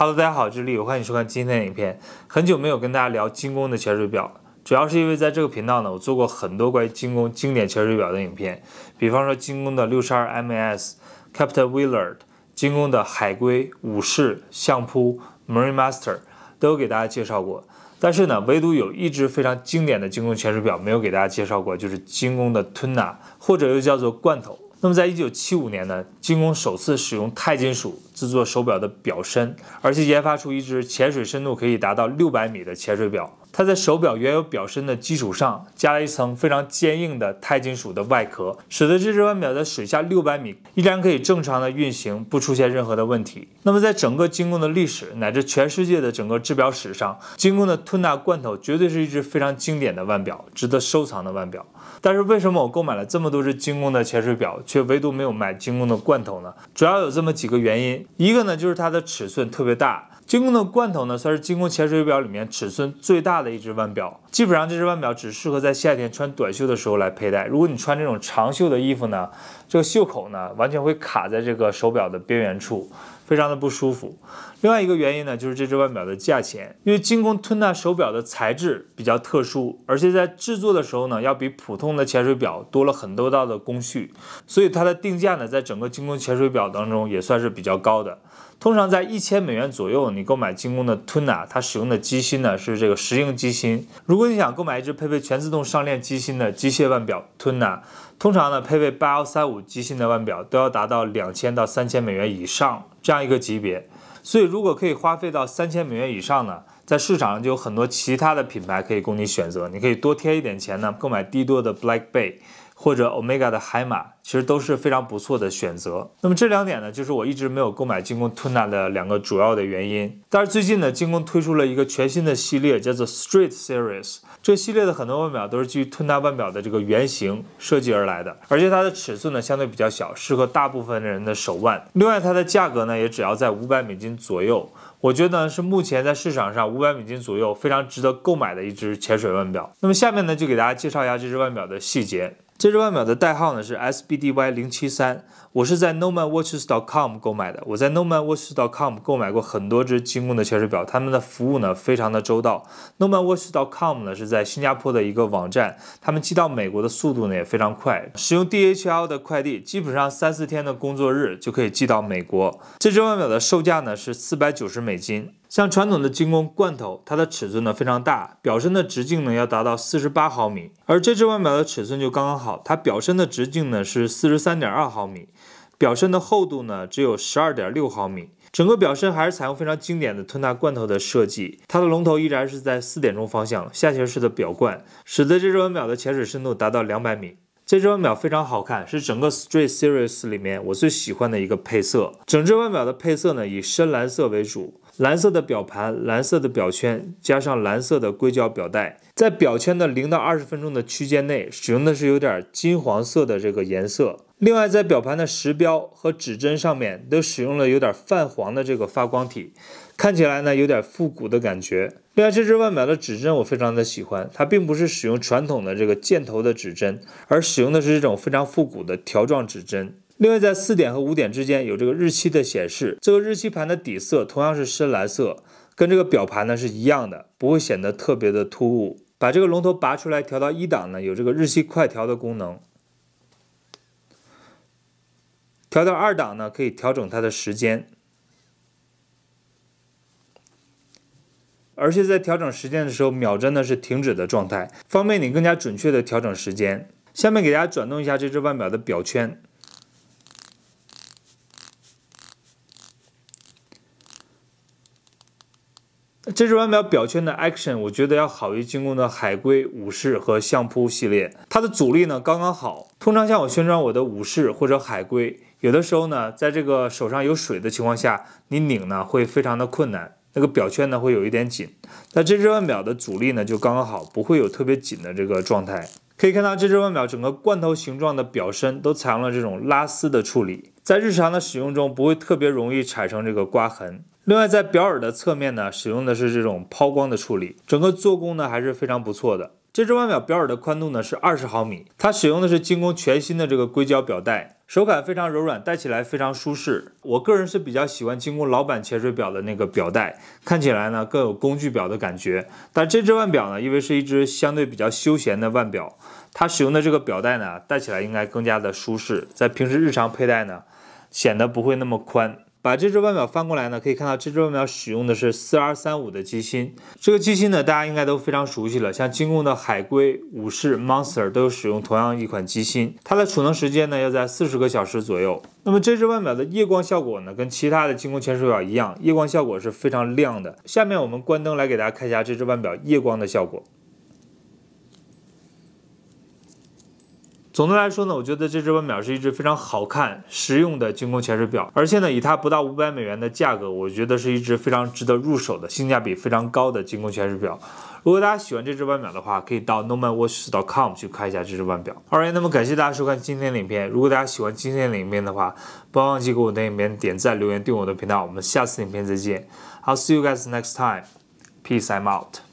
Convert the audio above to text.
Hello，大家好，这是李欢迎收看今天的影片。很久没有跟大家聊精工的潜水表，主要是因为在这个频道呢，我做过很多关于精工经典潜水表的影片，比方说精工的六十二 MAS Captain Willard，精工的海龟、武士、相扑、Marine Master，都有给大家介绍过。但是呢，唯独有一只非常经典的精工潜水表没有给大家介绍过，就是精工的 Tuna，或者又叫做罐头。那么，在一九七五年呢，金工首次使用钛金属制作手表的表身，而且研发出一只潜水深度可以达到六百米的潜水表。它在手表原有表身的基础上加了一层非常坚硬的钛金属的外壳，使得这只腕表在水下六百米依然可以正常的运行，不出现任何的问题。那么在整个精工的历史乃至全世界的整个制表史上，精工的吞拿罐头绝对是一只非常经典的腕表，值得收藏的腕表。但是为什么我购买了这么多只精工的潜水表，却唯独没有买精工的罐头呢？主要有这么几个原因，一个呢就是它的尺寸特别大。精工的罐头呢，算是精工潜水表里面尺寸最大的一只腕表。基本上这只腕表只适合在夏天穿短袖的时候来佩戴。如果你穿这种长袖的衣服呢，这个袖口呢，完全会卡在这个手表的边缘处。非常的不舒服。另外一个原因呢，就是这只腕表的价钱，因为精工吞纳手表的材质比较特殊，而且在制作的时候呢，要比普通的潜水表多了很多道的工序，所以它的定价呢，在整个精工潜水表当中也算是比较高的，通常在一千美元左右。你购买精工的 Tuna，它使用的机芯呢是这个石英机芯。如果你想购买一只配备全自动上链机芯的机械腕表 Tuna。通常呢，配备八幺三五机芯的腕表都要达到两千到三千美元以上这样一个级别，所以如果可以花费到三千美元以上呢，在市场上就有很多其他的品牌可以供你选择，你可以多贴一点钱呢，购买低多的 Black Bay。或者 Omega 的海马其实都是非常不错的选择。那么这两点呢，就是我一直没有购买精工 Tuna 的两个主要的原因。但是最近呢，精工推出了一个全新的系列，叫做 Straight Series。这系列的很多腕表都是基于 Tuna 腕表的这个原型设计而来的，而且它的尺寸呢相对比较小，适合大部分人的手腕。另外它的价格呢也只要在五百美金左右。我觉得呢是目前在市场上五百美金左右非常值得购买的一只潜水腕表。那么下面呢就给大家介绍一下这只腕表的细节。这只腕表的代号呢是 SBDY 零七三，我是在 no man watches t com 购买的。我在 no man watches t com 购买过很多只精工的潜水表，他们的服务呢非常的周到。no man watches t com 呢是在新加坡的一个网站，他们寄到美国的速度呢也非常快，使用 DHL 的快递，基本上三四天的工作日就可以寄到美国。这只腕表的售价呢是四百九十美金。像传统的精工罐头，它的尺寸呢非常大，表身的直径呢要达到四十八毫米，而这只腕表的尺寸就刚刚好，它表身的直径呢是四十三点二毫米，表身的厚度呢只有十二点六毫米，整个表身还是采用非常经典的吞拿罐头的设计，它的龙头依然是在四点钟方向，下斜式的表冠，使得这只腕表的潜水深度达到两百米。这只腕表非常好看，是整个 s t r a y t Series 里面我最喜欢的一个配色。整只腕表的配色呢，以深蓝色为主，蓝色的表盘、蓝色的表圈，加上蓝色的硅胶表带。在表圈的零到二十分钟的区间内，使用的是有点金黄色的这个颜色。另外，在表盘的时标和指针上面，都使用了有点泛黄的这个发光体，看起来呢有点复古的感觉。另外，这只腕表的指针我非常的喜欢，它并不是使用传统的这个箭头的指针，而使用的是这种非常复古的条状指针。另外，在四点和五点之间有这个日期的显示，这个日期盘的底色同样是深蓝色，跟这个表盘呢是一样的，不会显得特别的突兀。把这个龙头拔出来，调到一档呢，有这个日期快调的功能。调到二档呢，可以调整它的时间。而且在调整时间的时候，秒针呢是停止的状态，方便你更加准确的调整时间。下面给大家转动一下这只腕表的表圈。这只腕表表圈的 action 我觉得要好于精工的海龟、武士和相扑系列。它的阻力呢刚刚好，通常像我宣传我的武士或者海龟，有的时候呢，在这个手上有水的情况下，你拧呢会非常的困难。这个表圈呢会有一点紧，那这只腕表的阻力呢就刚刚好，不会有特别紧的这个状态。可以看到这只腕表整个罐头形状的表身都采用了这种拉丝的处理，在日常的使用中不会特别容易产生这个刮痕。另外在表耳的侧面呢使用的是这种抛光的处理，整个做工呢还是非常不错的。这只腕表表耳的宽度呢是二十毫米，它使用的是精工全新的这个硅胶表带，手感非常柔软，戴起来非常舒适。我个人是比较喜欢精工老版潜水表的那个表带，看起来呢更有工具表的感觉。但这只腕表呢，因为是一只相对比较休闲的腕表，它使用的这个表带呢，戴起来应该更加的舒适，在平时日常佩戴呢，显得不会那么宽。把这只腕表翻过来呢，可以看到这只腕表使用的是四二三五的机芯。这个机芯呢，大家应该都非常熟悉了，像精工的海龟、武士、Monster 都有使用同样一款机芯。它的储能时间呢，要在四十个小时左右。那么这只腕表的夜光效果呢，跟其他的精工潜水表一样，夜光效果是非常亮的。下面我们关灯来给大家看一下这只腕表夜光的效果。总的来说呢，我觉得这只腕表是一只非常好看、实用的军工潜水表，而且呢，以它不到五百美元的价格，我觉得是一只非常值得入手的、性价比非常高的军工潜水表。如果大家喜欢这只腕表的话，可以到 no man watches dot com 去看一下这只腕表。Alright，那么感谢大家收看今天的影片。如果大家喜欢今天的影片的话，不要忘记给我影片点赞、留言、订阅我的频道。我们下次影片再见。I'll see you guys next time. Peace I'm out.